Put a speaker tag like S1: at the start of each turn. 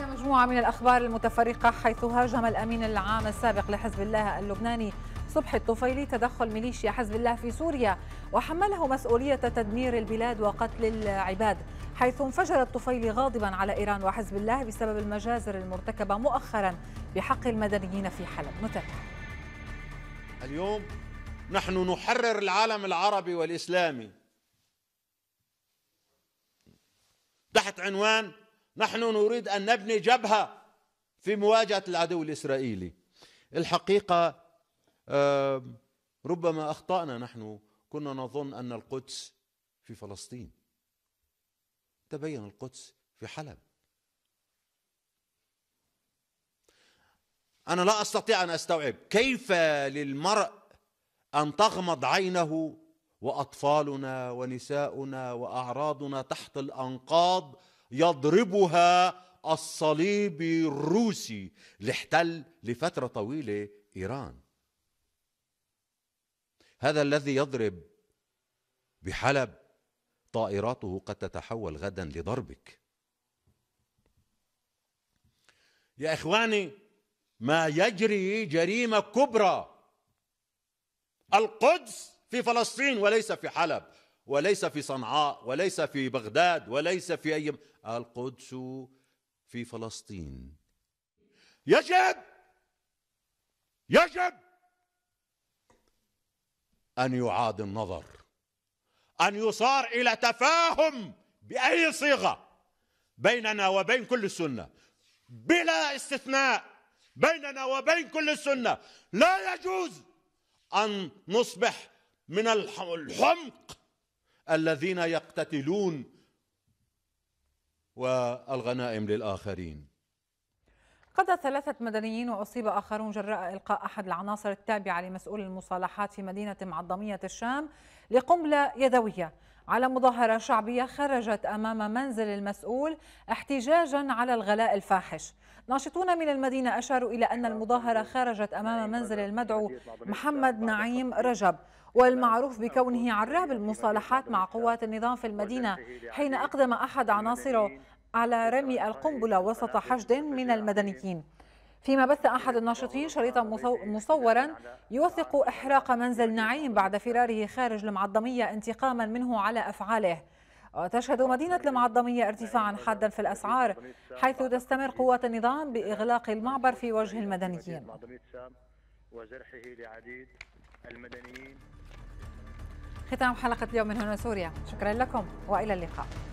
S1: إلى مجموعة من الأخبار المتفرقة حيث هاجم الأمين العام السابق لحزب الله اللبناني صبحي الطفيلي تدخل ميليشيا حزب الله في سوريا وحمله مسؤولية تدمير البلاد وقتل العباد حيث انفجر الطفيلي غاضبا على إيران وحزب الله بسبب المجازر المرتكبة مؤخرا بحق المدنيين في حلب متابعة
S2: اليوم نحن نحرر العالم العربي والإسلامي تحت عنوان نحن نريد ان نبني جبهه في مواجهه العدو الاسرائيلي الحقيقه ربما اخطانا نحن كنا نظن ان القدس في فلسطين تبين القدس في حلب انا لا استطيع ان استوعب كيف للمرء ان تغمض عينه واطفالنا ونساؤنا واعراضنا تحت الانقاض يضربها الصليب الروسي اللي احتل لفتره طويله ايران هذا الذي يضرب بحلب طائراته قد تتحول غدا لضربك يا اخواني ما يجري جريمه كبرى القدس في فلسطين وليس في حلب وليس في صنعاء وليس في بغداد وليس في أي القدس في فلسطين يجب يجب أن يعاد النظر أن يصار إلى تفاهم بأي صيغة بيننا وبين كل السنة بلا استثناء بيننا وبين كل السنة لا يجوز أن نصبح من الحمق الذين يقتتلون والغنائم للاخرين
S1: قضى ثلاثة مدنيين وأصيب آخرون جراء إلقاء أحد العناصر التابعة لمسؤول المصالحات في مدينة معظمية الشام لقنبلة يدوية على مظاهرة شعبية خرجت أمام منزل المسؤول احتجاجا على الغلاء الفاحش ناشطون من المدينة أشاروا إلى أن المظاهرة خرجت أمام منزل المدعو محمد نعيم رجب والمعروف بكونه عراب المصالحات مع قوات النظام في المدينة حين أقدم أحد عناصره على رمي القنبلة وسط حشد من المدنيين فيما بث أحد الناشطين شريطا مصورا يوثق إحراق منزل نعيم بعد فراره خارج المعظمية انتقاما منه على أفعاله وتشهد مدينة المعظمية ارتفاعا حادا في الأسعار حيث تستمر قوات النظام بإغلاق المعبر في وجه المدنيين
S2: وجرحه لعديد المدنيين
S1: ختام حلقة اليوم من هنا سوريا شكرا لكم وإلى اللقاء